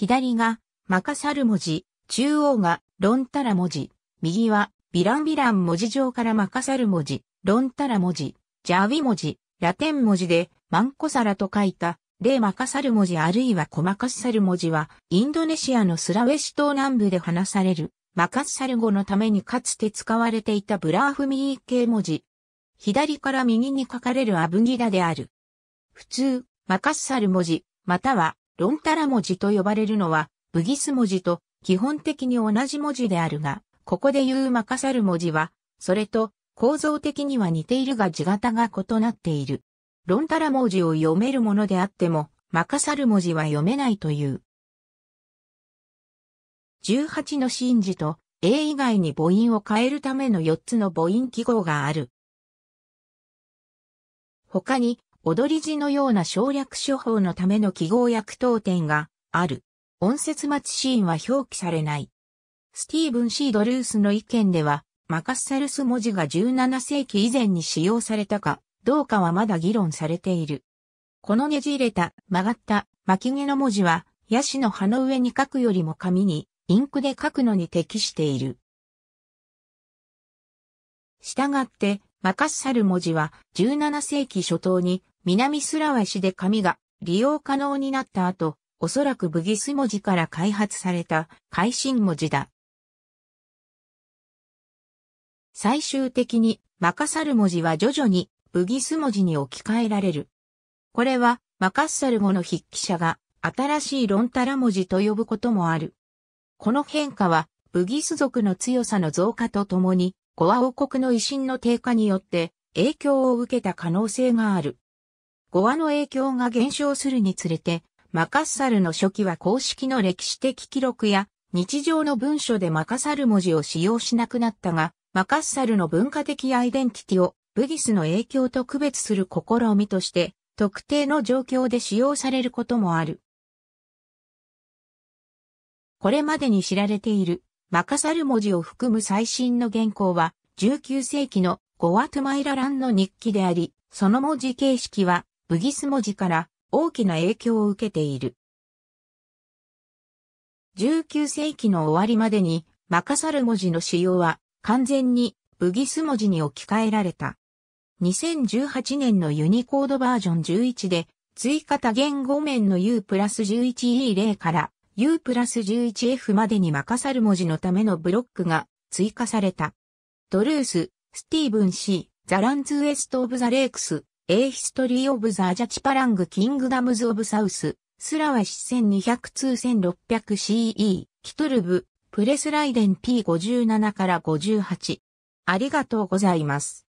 左が、マカサル文字、中央が、ロンタラ文字、右は、ビランビラン文字上からマカサル文字、ロンタラ文字、ジャーウィ文字、ラテン文字で、マンコサラと書いた、例マカサル文字あるいはコマカッサル文字は、インドネシアのスラウェシ島南部で話される、マカッサル語のためにかつて使われていたブラーフミー系文字。左から右に書かれるアブギダである。普通、マカッサル文字、またはロンタラ文字と呼ばれるのは、ブギス文字と基本的に同じ文字であるが、ここで言うマカサル文字は、それと構造的には似ているが字型が異なっている。ロンタラ文字を読めるものであっても、マカサル文字は読めないという。18の真字と A 以外に母音を変えるための4つの母音記号がある。他に踊り字のような省略処方のための記号訳等点がある。音節待ちシーンは表記されない。スティーブン・シードルースの意見では、マカッサルス文字が17世紀以前に使用されたかどうかはまだ議論されている。このねじれた、曲がった、巻き毛の文字は、ヤシの葉の上に書くよりも紙に、インクで書くのに適している。したがって、マカッサル文字は17世紀初頭に南スラワ市で紙が利用可能になった後、おそらくブギス文字から開発された会心文字だ。最終的に、マカサル文字は徐々にブギス文字に置き換えられる。これは、マカッサル語の筆記者が新しいロンタラ文字と呼ぶこともある。この変化は、ブギス族の強さの増加とともに、ゴア王国の威信の低下によって影響を受けた可能性がある。ゴアの影響が減少するにつれて、マカッサルの初期は公式の歴史的記録や日常の文書でマカサル文字を使用しなくなったが、マカッサルの文化的アイデンティティをブギスの影響と区別する試みとして、特定の状況で使用されることもある。これまでに知られているマカサル文字を含む最新の原稿は19世紀のゴアトゥマイラランの日記であり、その文字形式はブギス文字から大きな影響を受けている。19世紀の終わりまでに、マカサル文字の使用は完全にブギス文字に置き換えられた。2018年のユニコードバージョン11で追加多言語面の U プラス 11E0 から U プラス 11F までにマカサル文字のためのブロックが追加された。ドルース、スティーブン C、ザランズウエストオブザレークス、A History of the Ajachiparang Kingdoms of South, スラワシ1200 1600CE、キトルブ、プレスライデン P57 から58。ありがとうございます。